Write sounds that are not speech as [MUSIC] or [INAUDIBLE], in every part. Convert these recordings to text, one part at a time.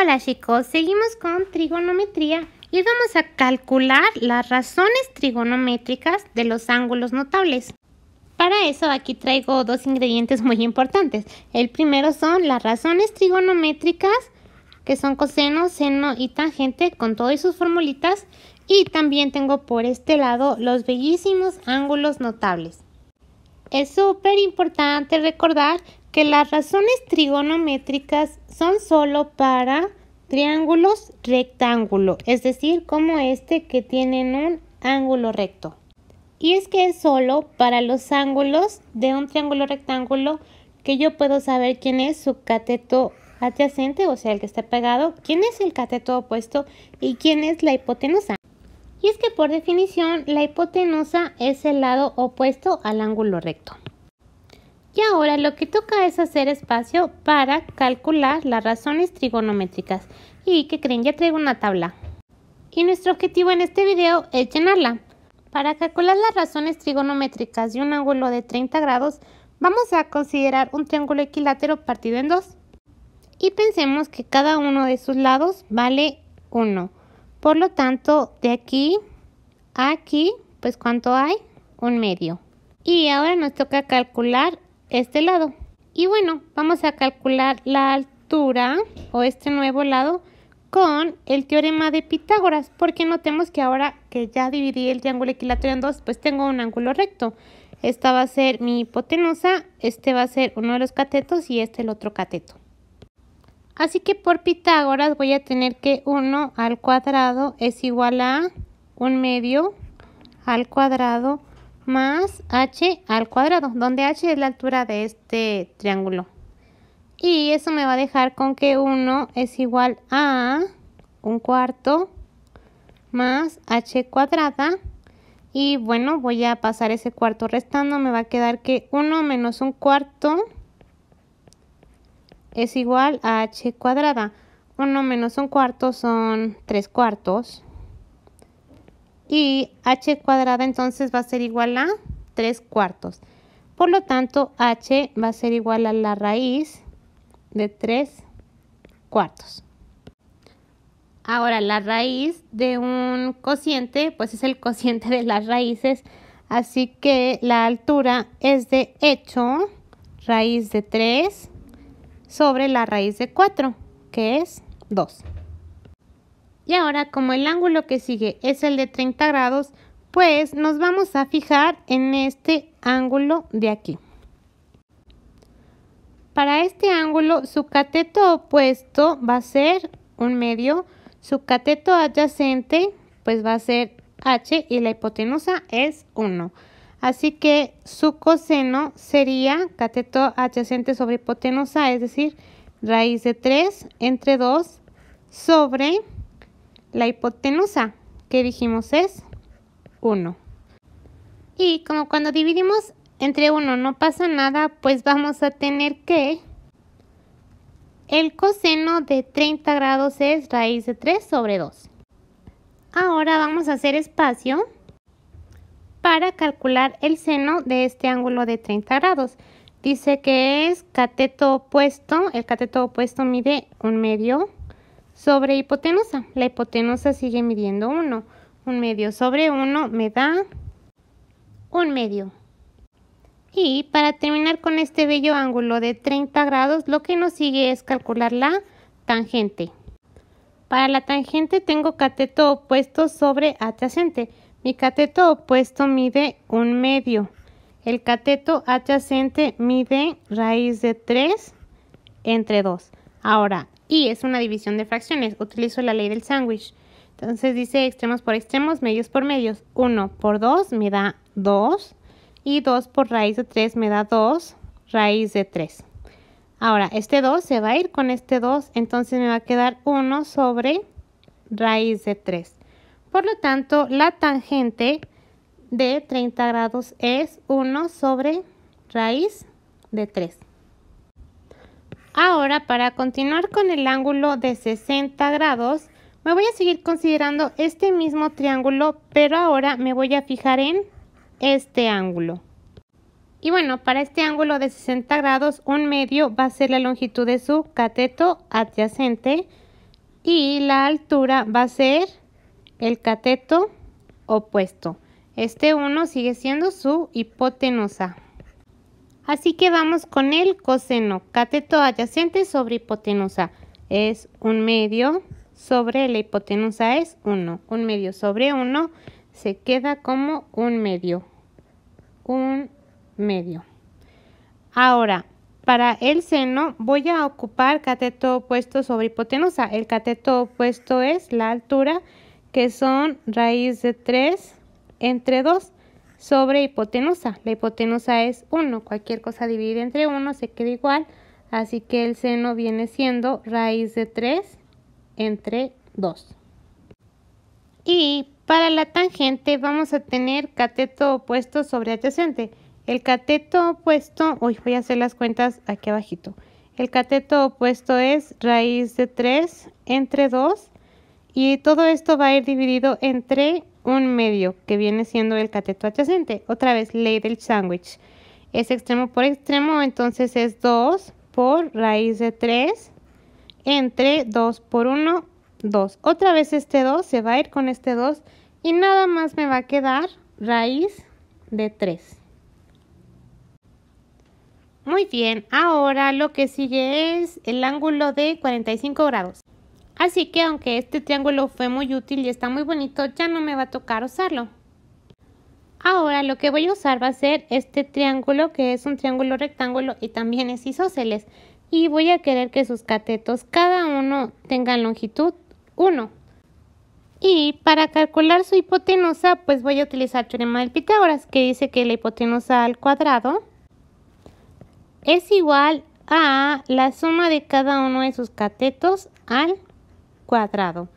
Hola chicos, seguimos con trigonometría y vamos a calcular las razones trigonométricas de los ángulos notables. Para eso aquí traigo dos ingredientes muy importantes. El primero son las razones trigonométricas, que son coseno, seno y tangente, con todas sus formulitas. Y también tengo por este lado los bellísimos ángulos notables. Es súper importante recordar que las razones trigonométricas son solo para Triángulos rectángulo, es decir, como este que tienen un ángulo recto. Y es que es solo para los ángulos de un triángulo rectángulo que yo puedo saber quién es su cateto adyacente, o sea, el que está pegado, quién es el cateto opuesto y quién es la hipotenusa. Y es que por definición la hipotenusa es el lado opuesto al ángulo recto. Y ahora lo que toca es hacer espacio para calcular las razones trigonométricas. Y que creen, ya traigo una tabla. Y nuestro objetivo en este video es llenarla. Para calcular las razones trigonométricas de un ángulo de 30 grados, vamos a considerar un triángulo equilátero partido en dos. Y pensemos que cada uno de sus lados vale 1. Por lo tanto, de aquí a aquí, pues ¿cuánto hay? Un medio. Y ahora nos toca calcular este lado. Y bueno, vamos a calcular la altura o este nuevo lado con el teorema de Pitágoras, porque notemos que ahora que ya dividí el triángulo equilátero en dos, pues tengo un ángulo recto. Esta va a ser mi hipotenusa, este va a ser uno de los catetos y este el otro cateto. Así que por Pitágoras voy a tener que 1 al cuadrado es igual a un medio al cuadrado más h al cuadrado, donde h es la altura de este triángulo. Y eso me va a dejar con que 1 es igual a un cuarto más h cuadrada. Y bueno, voy a pasar ese cuarto restando, me va a quedar que 1 menos un cuarto es igual a h cuadrada. 1 menos un cuarto son 3 cuartos y h cuadrada entonces va a ser igual a 3 cuartos. Por lo tanto, h va a ser igual a la raíz de 3 cuartos. Ahora, la raíz de un cociente, pues es el cociente de las raíces, así que la altura es de hecho raíz de 3 sobre la raíz de 4, que es 2. Y ahora como el ángulo que sigue es el de 30 grados, pues nos vamos a fijar en este ángulo de aquí. Para este ángulo su cateto opuesto va a ser un medio, su cateto adyacente pues va a ser h y la hipotenusa es 1. Así que su coseno sería cateto adyacente sobre hipotenusa, es decir, raíz de 3 entre 2 sobre la hipotenusa, que dijimos es 1. Y como cuando dividimos entre 1 no pasa nada, pues vamos a tener que el coseno de 30 grados es raíz de 3 sobre 2. Ahora vamos a hacer espacio para calcular el seno de este ángulo de 30 grados. Dice que es cateto opuesto, el cateto opuesto mide un medio sobre hipotenusa. La hipotenusa sigue midiendo 1. Un medio sobre 1 me da un medio. Y para terminar con este bello ángulo de 30 grados, lo que nos sigue es calcular la tangente. Para la tangente tengo cateto opuesto sobre adyacente. Mi cateto opuesto mide un medio. El cateto adyacente mide raíz de 3 entre 2. Ahora, y es una división de fracciones. Utilizo la ley del sándwich. Entonces dice extremos por extremos, medios por medios. 1 por 2 me da 2 y 2 por raíz de 3 me da 2 raíz de 3. Ahora, este 2 se va a ir con este 2, entonces me va a quedar 1 sobre raíz de 3. Por lo tanto, la tangente de 30 grados es 1 sobre raíz de 3. Ahora para continuar con el ángulo de 60 grados, me voy a seguir considerando este mismo triángulo, pero ahora me voy a fijar en este ángulo. Y bueno, para este ángulo de 60 grados, un medio va a ser la longitud de su cateto adyacente y la altura va a ser el cateto opuesto. Este 1 sigue siendo su hipotenusa. Así que vamos con el coseno. Cateto adyacente sobre hipotenusa es un medio sobre la hipotenusa es 1. Un medio sobre 1 se queda como un medio. Un medio. Ahora, para el seno voy a ocupar cateto opuesto sobre hipotenusa. El cateto opuesto es la altura, que son raíz de 3 entre 2 sobre hipotenusa. La hipotenusa es 1, cualquier cosa dividida entre 1 se queda igual, así que el seno viene siendo raíz de 3 entre 2. Y para la tangente vamos a tener cateto opuesto sobre adyacente. El cateto opuesto, hoy voy a hacer las cuentas aquí abajito. El cateto opuesto es raíz de 3 entre 2 y todo esto va a ir dividido entre un medio, que viene siendo el cateto adyacente. Otra vez, ley del sándwich. Es extremo por extremo, entonces es 2 por raíz de 3 entre 2 por 1, 2. Otra vez este 2 se va a ir con este 2 y nada más me va a quedar raíz de 3. Muy bien, ahora lo que sigue es el ángulo de 45 grados. Así que aunque este triángulo fue muy útil y está muy bonito, ya no me va a tocar usarlo. Ahora lo que voy a usar va a ser este triángulo que es un triángulo rectángulo y también es isósceles. Y voy a querer que sus catetos cada uno tengan longitud 1. Y para calcular su hipotenusa pues voy a utilizar el teorema del Pitágoras que dice que la hipotenusa al cuadrado es igual a la suma de cada uno de sus catetos al cuadrado.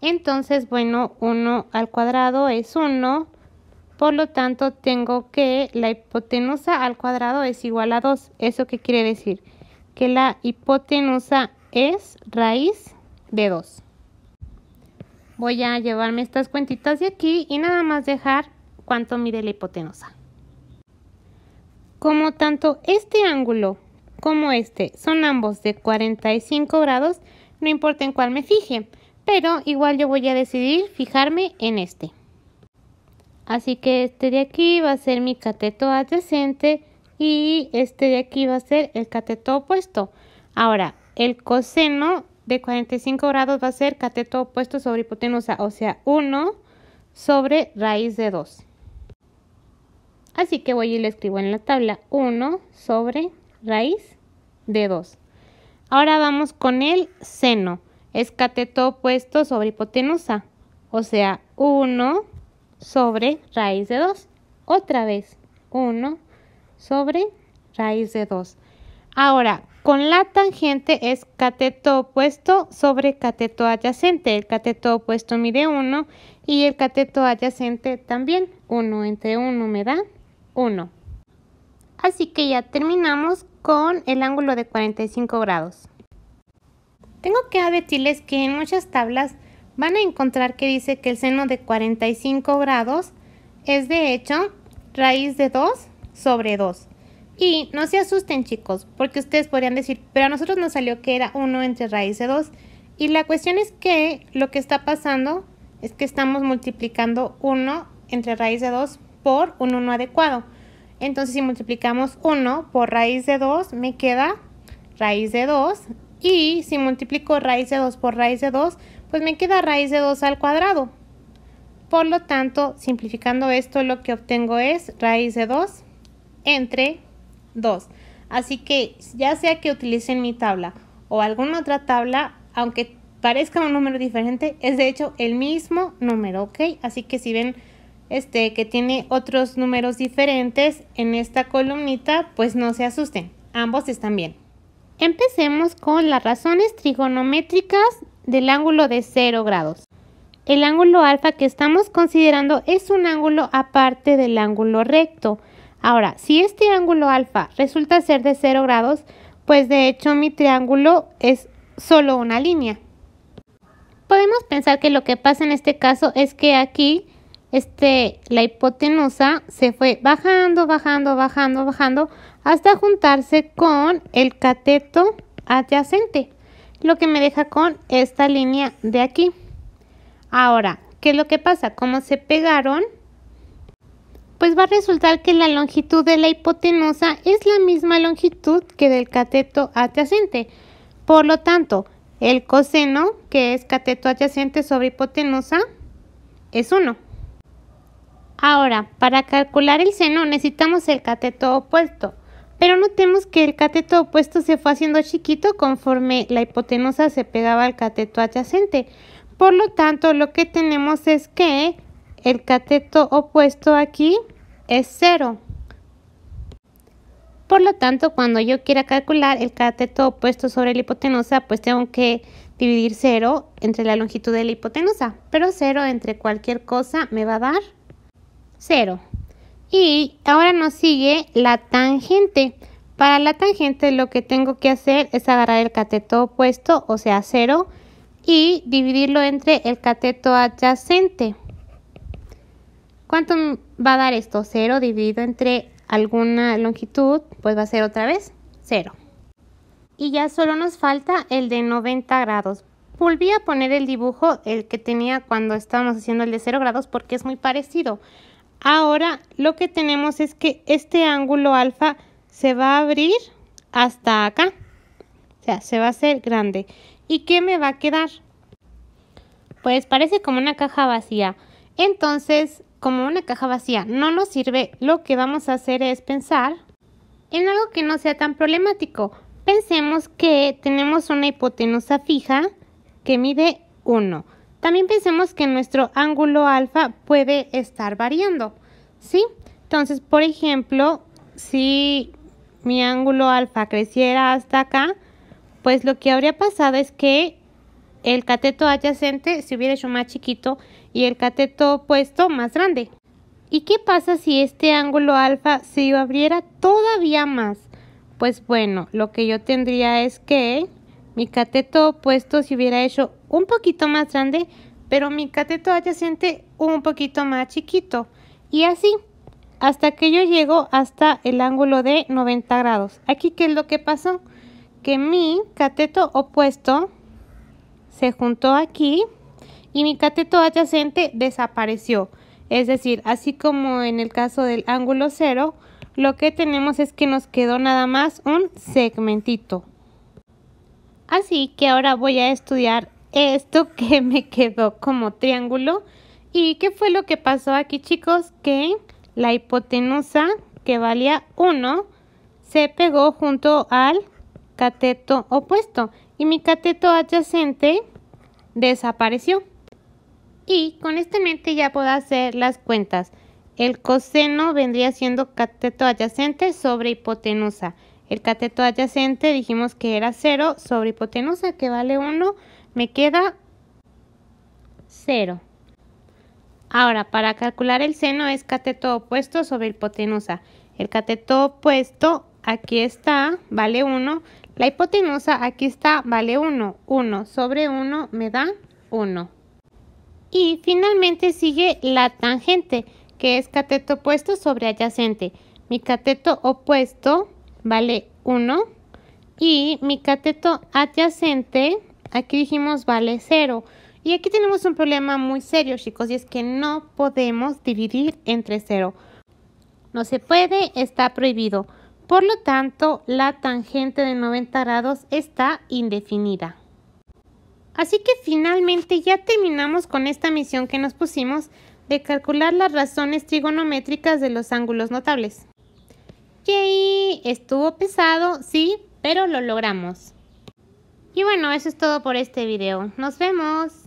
Entonces, bueno, 1 al cuadrado es 1, por lo tanto tengo que la hipotenusa al cuadrado es igual a 2. ¿Eso qué quiere decir? Que la hipotenusa es raíz de 2. Voy a llevarme estas cuentitas de aquí y nada más dejar cuánto mide la hipotenusa. Como tanto este ángulo como este son ambos de 45 grados, no importa en cuál me fije, pero igual yo voy a decidir fijarme en este. Así que este de aquí va a ser mi cateto adyacente y este de aquí va a ser el cateto opuesto. Ahora, el coseno de 45 grados va a ser cateto opuesto sobre hipotenusa, o sea, 1 sobre raíz de 2. Así que voy y le escribo en la tabla 1 sobre raíz de 2. Ahora vamos con el seno. Es cateto opuesto sobre hipotenusa. O sea, 1 sobre raíz de 2. Otra vez, 1 sobre raíz de 2. Ahora, con la tangente es cateto opuesto sobre cateto adyacente. El cateto opuesto mide 1 y el cateto adyacente también. 1 entre 1 me da 1. Así que ya terminamos con el ángulo de 45 grados. Tengo que advertirles que en muchas tablas van a encontrar que dice que el seno de 45 grados es de hecho raíz de 2 sobre 2. Y no se asusten chicos, porque ustedes podrían decir, pero a nosotros nos salió que era 1 entre raíz de 2. Y la cuestión es que lo que está pasando es que estamos multiplicando 1 entre raíz de 2 por un 1 adecuado. Entonces si multiplicamos 1 por raíz de 2 me queda raíz de 2. Y si multiplico raíz de 2 por raíz de 2, pues me queda raíz de 2 al cuadrado. Por lo tanto, simplificando esto, lo que obtengo es raíz de 2 entre 2. Así que ya sea que utilicen mi tabla o alguna otra tabla, aunque parezca un número diferente, es de hecho el mismo número, ¿ok? Así que si ven este, que tiene otros números diferentes en esta columnita, pues no se asusten, ambos están bien. Empecemos con las razones trigonométricas del ángulo de 0 grados. El ángulo alfa que estamos considerando es un ángulo aparte del ángulo recto. Ahora, si este ángulo alfa resulta ser de 0 grados, pues de hecho mi triángulo es solo una línea. Podemos pensar que lo que pasa en este caso es que aquí este, la hipotenusa se fue bajando, bajando, bajando, bajando hasta juntarse con el cateto adyacente, lo que me deja con esta línea de aquí. Ahora, ¿qué es lo que pasa? Como se pegaron, pues va a resultar que la longitud de la hipotenusa es la misma longitud que del cateto adyacente. Por lo tanto, el coseno, que es cateto adyacente sobre hipotenusa, es 1. Ahora, para calcular el seno necesitamos el cateto opuesto, pero notemos que el cateto opuesto se fue haciendo chiquito conforme la hipotenusa se pegaba al cateto adyacente. Por lo tanto, lo que tenemos es que el cateto opuesto aquí es cero. Por lo tanto, cuando yo quiera calcular el cateto opuesto sobre la hipotenusa, pues tengo que dividir 0 entre la longitud de la hipotenusa. Pero cero entre cualquier cosa me va a dar 0. Y ahora nos sigue la tangente. Para la tangente lo que tengo que hacer es agarrar el cateto opuesto, o sea 0, y dividirlo entre el cateto adyacente. ¿Cuánto va a dar esto? 0 dividido entre alguna longitud, pues va a ser otra vez 0. Y ya solo nos falta el de 90 grados. Volví a poner el dibujo, el que tenía cuando estábamos haciendo el de 0 grados, porque es muy parecido. Ahora lo que tenemos es que este ángulo alfa se va a abrir hasta acá. O sea, se va a hacer grande. ¿Y qué me va a quedar? Pues parece como una caja vacía. Entonces, como una caja vacía no nos sirve, lo que vamos a hacer es pensar en algo que no sea tan problemático. Pensemos que tenemos una hipotenusa fija que mide 1. También pensemos que nuestro ángulo alfa puede estar variando, ¿sí? Entonces, por ejemplo, si mi ángulo alfa creciera hasta acá, pues lo que habría pasado es que el cateto adyacente se hubiera hecho más chiquito y el cateto opuesto más grande. ¿Y qué pasa si este ángulo alfa se abriera todavía más? Pues bueno, lo que yo tendría es que mi cateto opuesto se hubiera hecho un poquito más grande, pero mi cateto adyacente un poquito más chiquito. Y así, hasta que yo llego hasta el ángulo de 90 grados. Aquí, ¿qué es lo que pasó? Que mi cateto opuesto se juntó aquí y mi cateto adyacente desapareció. Es decir, así como en el caso del ángulo 0, lo que tenemos es que nos quedó nada más un segmentito. Así que ahora voy a estudiar esto [LAUGHS] que me quedó como triángulo. ¿Y qué fue lo que pasó aquí, chicos? Que la hipotenusa, que valía 1, se pegó junto al cateto opuesto y mi cateto adyacente desapareció. Y con este mente ya puedo hacer las cuentas. El coseno vendría siendo cateto adyacente sobre hipotenusa. El cateto adyacente dijimos que era 0 sobre hipotenusa, que vale 1 me queda 0. Ahora, para calcular el seno es cateto opuesto sobre hipotenusa. El cateto opuesto aquí está, vale 1. La hipotenusa aquí está, vale 1. 1 sobre 1 me da 1. Y finalmente sigue la tangente, que es cateto opuesto sobre adyacente. Mi cateto opuesto vale 1 y mi cateto adyacente Aquí dijimos vale 0. Y aquí tenemos un problema muy serio, chicos, y es que no podemos dividir entre 0. No se puede, está prohibido. Por lo tanto, la tangente de 90 grados está indefinida. Así que finalmente ya terminamos con esta misión que nos pusimos de calcular las razones trigonométricas de los ángulos notables. ¡Yay! Estuvo pesado, sí, pero lo logramos. Y bueno, eso es todo por este video. ¡Nos vemos!